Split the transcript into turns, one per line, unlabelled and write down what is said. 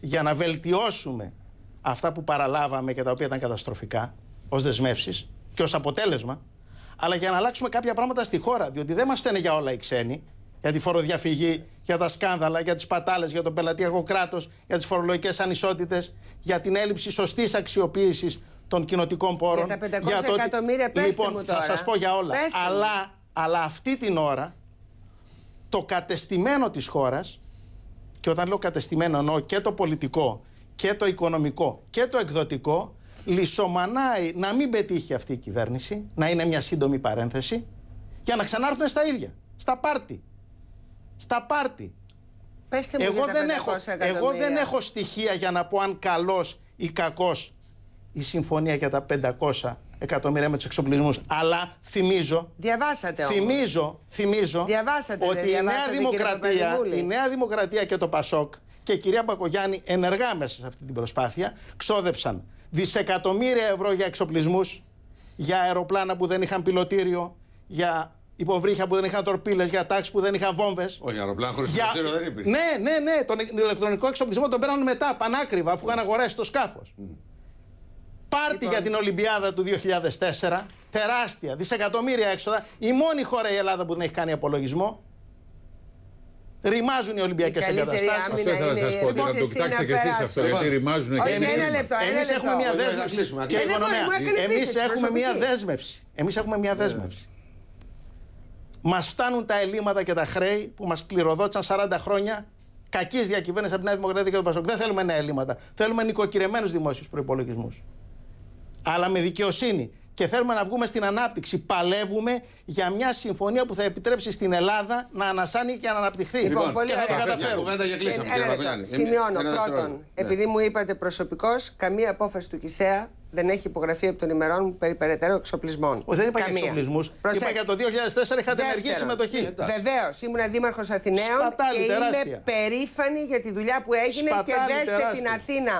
για να βελτιώσουμε αυτά που παραλάβαμε και τα οποία ήταν καταστροφικά ως δεσμεύσεις και ως αποτέλεσμα, αλλά για να αλλάξουμε κάποια πράγματα στη χώρα, διότι δεν μας φταίνε για όλα οι ξένοι, για τη φοροδιαφυγή, για τα σκάνδαλα, για τις πατάλες, για τον πελατειακό κράτος, για τις φορολογικές ανισότητες, για την έλλειψη σωστής αξιοποίησης των κοινοτικών πόρων. Για τα 500 το... εκατομμύρια, πέστε λοιπόν, μου τώρα. θα σας πω για όλα. αλλά, αλλά αυτή την ώρα το κατεστημένο της χώρας και όταν λέω κατεστημένο εννοώ και το πολιτικό και το οικονομικό και το εκδοτικό λισομανάει να μην πετύχει αυτή η κυβέρνηση, να είναι μια σύντομη παρένθεση, για να ξανάρθουν στα ίδια, στα πάρτι. Στα πάρτι. Πεστε μου εγώ, για τα δεν έχω, εγώ δεν έχω στοιχεία για να πω αν καλός ή κακός η συμφωνία για τα 500 εκατομμύρια με τους εξοπλισμούς. Αλλά θυμίζω. Διαβάσατε Θυμίζω, θυμίζω διαβάσατε, ότι η, Νέα Δημοκρατία, η Νέα Δημοκρατία και το ΠΑΣΟΚ και η κυρία Μπακογιάννη ενεργά μέσα σε αυτή την προσπάθεια ξόδεψαν δισεκατομμύρια ευρώ για εξοπλισμούς, για αεροπλάνα που δεν είχαν πιλωτήριο, για υποβρύχια που δεν είχαν τορπίλες, για τάξει που δεν είχαν βόμβες. Όχι, αεροπλάνα χωρίς για... πιλωτήριο δεν υπήρχε. Ναι, ναι, ναι. Τον ηλεκτρονικό εξοπλισμό τον παίρνουν μετά, πανάκριβα, αφού είχαν αγοράσει το σκάφος πάρτι για την Ολυμπιάδα του 2004. Τεράστια, δισεκατομμύρια έξοδα. Η μόνη χώρα η Ελλάδα που δεν έχει κάνει απολογισμό. Ρημάζουν οι Ολυμπιακές εγκαταστάσει. Αυτό ήθελα να σα πω. να το κοιτάξετε κι εσεί αυτό. Γιατί λοιπόν, ρημάζουν και εμεί. Εμεί έχουμε μια δέσμευση. Εμείς εμείς έχουμε μια δέσμευση. Εμείς έχουμε μια δέσμευση. Μας φτάνουν τα ελλείμματα και τα χρέη που μας κληροδότησαν 40 χρόνια κακής διακυβέρνησης από την Νέα Δημοκρατία και τον Πασόκ. Δεν θέλουμε νέα ελλείμματα. Θέλουμε νοικοκυρεμένους δημόσιους προπολογισμού αλλά με δικαιοσύνη. Και θέλουμε να βγούμε στην ανάπτυξη. Παλεύουμε για μια συμφωνία που θα επιτρέψει στην Ελλάδα να ανασάνει και να αναπτυχθεί. Λοιπόν, λοιπόν πολύ και θα το καταφέρουμε. Σημειώνω πρώτον, ναι. επειδή μου είπατε προσωπικώς, καμία απόφαση του ΚΙΣΕΑ δεν έχει υπογραφεί από τον ημερών μου περί περαιτέρω εξοπλισμών. Ο, δεν είπα Καμία. για Είπα για το 2004 είχατε ενεργή συμμετοχή. Βεβαίως, ήμουν δήμαρχος Αθηναίων και τεράστια. είμαι περήφανη για τη δουλειά που έγινε και δέστε την Αθήνα.